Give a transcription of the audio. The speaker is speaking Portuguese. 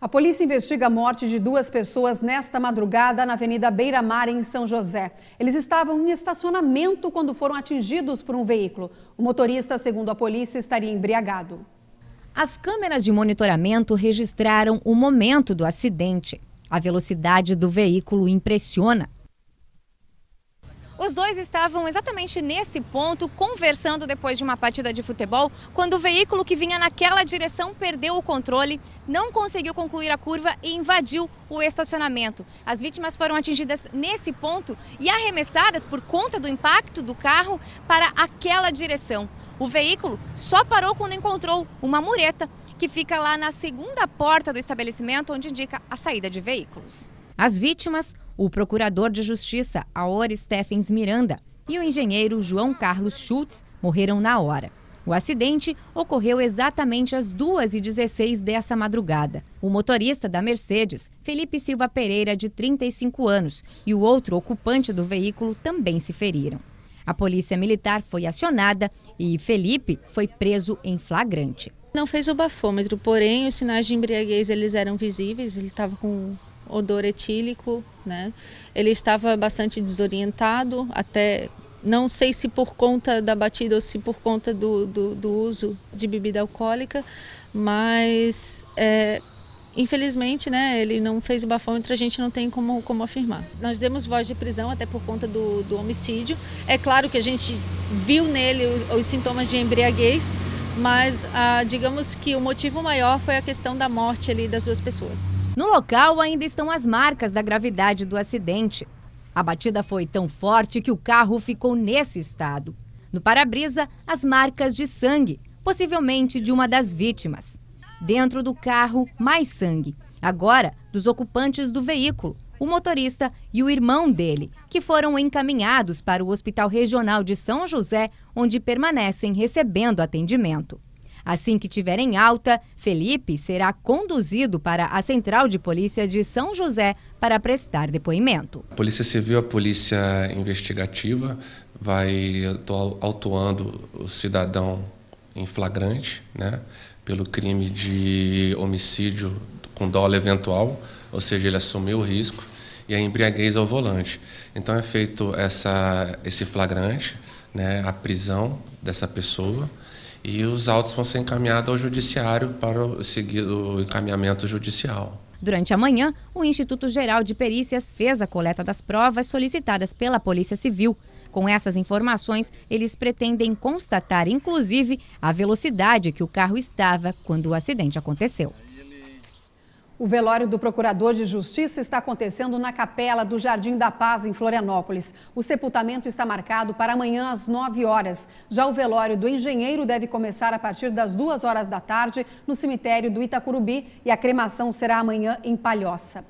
A polícia investiga a morte de duas pessoas nesta madrugada na Avenida Beira Mar, em São José. Eles estavam em estacionamento quando foram atingidos por um veículo. O motorista, segundo a polícia, estaria embriagado. As câmeras de monitoramento registraram o momento do acidente. A velocidade do veículo impressiona. Os dois estavam exatamente nesse ponto, conversando depois de uma partida de futebol, quando o veículo que vinha naquela direção perdeu o controle, não conseguiu concluir a curva e invadiu o estacionamento. As vítimas foram atingidas nesse ponto e arremessadas por conta do impacto do carro para aquela direção. O veículo só parou quando encontrou uma mureta que fica lá na segunda porta do estabelecimento, onde indica a saída de veículos. As vítimas o procurador de justiça, Aor Steffens Miranda, e o engenheiro João Carlos Schultz morreram na hora. O acidente ocorreu exatamente às 2h16 dessa madrugada. O motorista da Mercedes, Felipe Silva Pereira, de 35 anos, e o outro ocupante do veículo também se feriram. A polícia militar foi acionada e Felipe foi preso em flagrante. Não fez o bafômetro, porém os sinais de embriaguez eles eram visíveis, ele estava com odor etílico, né? Ele estava bastante desorientado, até não sei se por conta da batida ou se por conta do, do, do uso de bebida alcoólica, mas é, infelizmente né, ele não fez o bafômetro, então a gente não tem como, como afirmar. Nós demos voz de prisão até por conta do, do homicídio. É claro que a gente viu nele os, os sintomas de embriaguez, mas ah, digamos que o motivo maior foi a questão da morte ali das duas pessoas. No local ainda estão as marcas da gravidade do acidente. A batida foi tão forte que o carro ficou nesse estado. No para-brisa, as marcas de sangue, possivelmente de uma das vítimas. Dentro do carro, mais sangue. Agora, dos ocupantes do veículo, o motorista e o irmão dele, que foram encaminhados para o Hospital Regional de São José, onde permanecem recebendo atendimento. Assim que tiverem alta, Felipe será conduzido para a Central de Polícia de São José para prestar depoimento. A Polícia Civil, a Polícia Investigativa, vai autuando o cidadão em flagrante, né, pelo crime de homicídio com dólar eventual, ou seja, ele assumiu o risco e a embriaguez ao volante. Então é feito essa, esse flagrante, né, a prisão dessa pessoa e os autos vão ser encaminhados ao judiciário para o, seguir o encaminhamento judicial. Durante a manhã, o Instituto Geral de Perícias fez a coleta das provas solicitadas pela Polícia Civil. Com essas informações, eles pretendem constatar, inclusive, a velocidade que o carro estava quando o acidente aconteceu. O velório do procurador de justiça está acontecendo na capela do Jardim da Paz, em Florianópolis. O sepultamento está marcado para amanhã às 9 horas. Já o velório do engenheiro deve começar a partir das 2 horas da tarde no cemitério do Itacurubi e a cremação será amanhã em Palhoça.